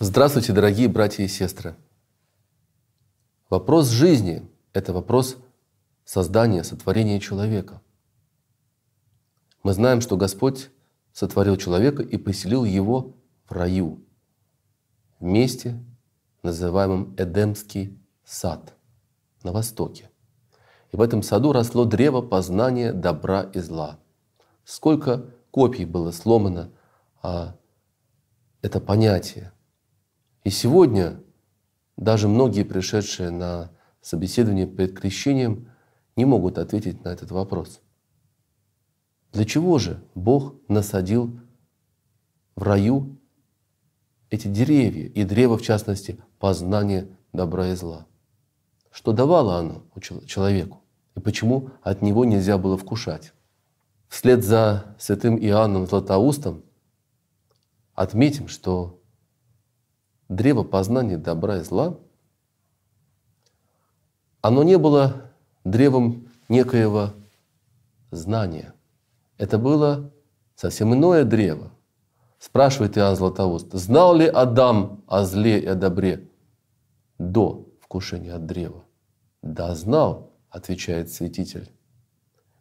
Здравствуйте, дорогие братья и сестры. Вопрос жизни – это вопрос создания, сотворения человека. Мы знаем, что Господь сотворил человека и поселил его в раю, в месте, называемом Эдемский сад на востоке. И в этом саду росло древо познания добра и зла. Сколько копий было сломано а, это понятие – и сегодня даже многие пришедшие на собеседование перед крещением не могут ответить на этот вопрос. Для чего же Бог насадил в раю эти деревья, и древо, в частности, познание добра и зла? Что давало оно человеку? И почему от него нельзя было вкушать? Вслед за святым Иоанном Златоустом отметим, что древо познания добра и зла, оно не было древом некоего знания. Это было совсем иное древо. Спрашивает Иоанн Златоуст, знал ли Адам о зле и о добре до вкушения от древа? Да, знал, отвечает святитель.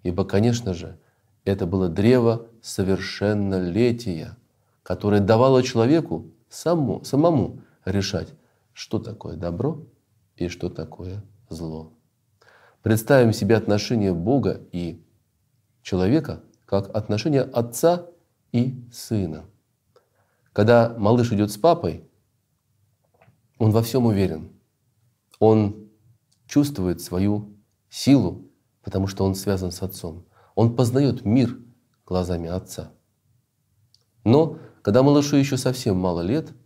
Ибо, конечно же, это было древо совершеннолетия, которое давало человеку само, самому решать, что такое добро и что такое зло. Представим себе отношения Бога и человека как отношения отца и сына. Когда малыш идет с папой, он во всем уверен. Он чувствует свою силу, потому что он связан с отцом. Он познает мир глазами отца. Но когда малышу еще совсем мало лет –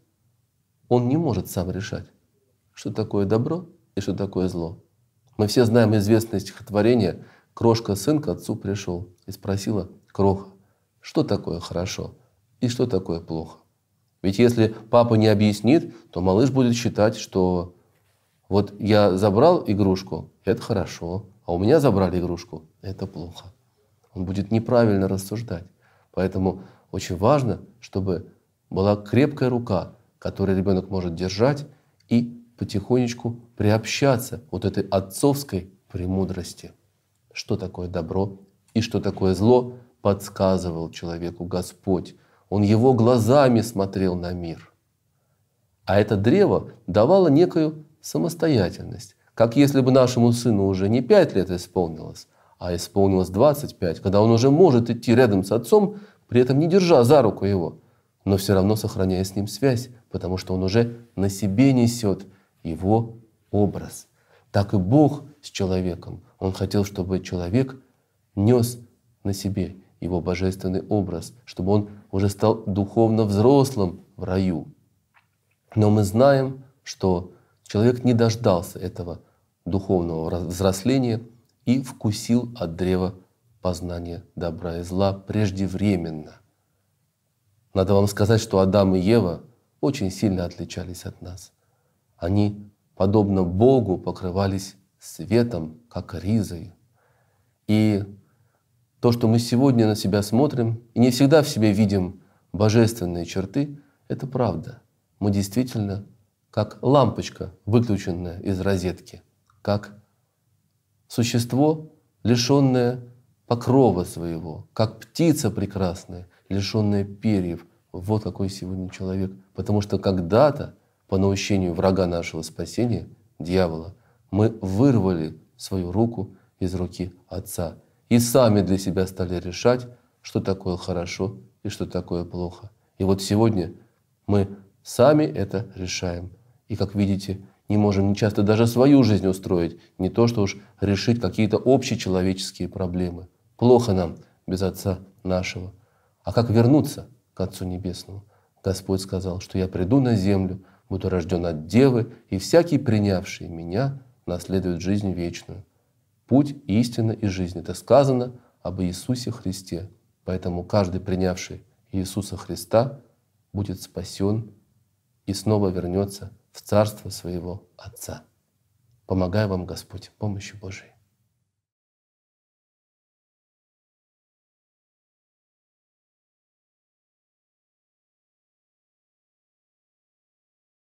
он не может сам решать, что такое добро и что такое зло. Мы все знаем известное стихотворение «Крошка сын к отцу пришел и спросила, кроха, что такое хорошо и что такое плохо?» Ведь если папа не объяснит, то малыш будет считать, что вот я забрал игрушку, это хорошо, а у меня забрали игрушку, это плохо. Он будет неправильно рассуждать. Поэтому очень важно, чтобы была крепкая рука, который ребенок может держать и потихонечку приобщаться вот этой отцовской премудрости. Что такое добро и что такое зло, подсказывал человеку Господь. Он его глазами смотрел на мир. А это древо давало некую самостоятельность. Как если бы нашему сыну уже не пять лет исполнилось, а исполнилось 25, когда он уже может идти рядом с отцом, при этом не держа за руку его но все равно сохраняя с ним связь, потому что он уже на себе несет его образ. Так и Бог с человеком. Он хотел, чтобы человек нес на себе его божественный образ, чтобы он уже стал духовно взрослым в раю. Но мы знаем, что человек не дождался этого духовного взросления и вкусил от древа познания добра и зла преждевременно – надо вам сказать, что Адам и Ева очень сильно отличались от нас. Они, подобно Богу, покрывались светом, как ризой. И то, что мы сегодня на себя смотрим и не всегда в себе видим божественные черты, это правда. Мы действительно как лампочка, выключенная из розетки, как существо, лишенное покрова своего, как птица прекрасная – лишенная перьев. Вот какой сегодня человек. Потому что когда-то, по наущению врага нашего спасения, дьявола, мы вырвали свою руку из руки Отца и сами для себя стали решать, что такое хорошо и что такое плохо. И вот сегодня мы сами это решаем. И, как видите, не можем не часто даже свою жизнь устроить, не то что уж решить какие-то общечеловеческие проблемы. Плохо нам без Отца нашего – а как вернуться к Отцу Небесному? Господь сказал, что я приду на землю, буду рожден от Девы, и всякий, принявший меня, наследует жизнь вечную. Путь, истина и жизнь. Это сказано об Иисусе Христе. Поэтому каждый, принявший Иисуса Христа, будет спасен и снова вернется в царство своего Отца. Помогай вам, Господь, помощью Божией.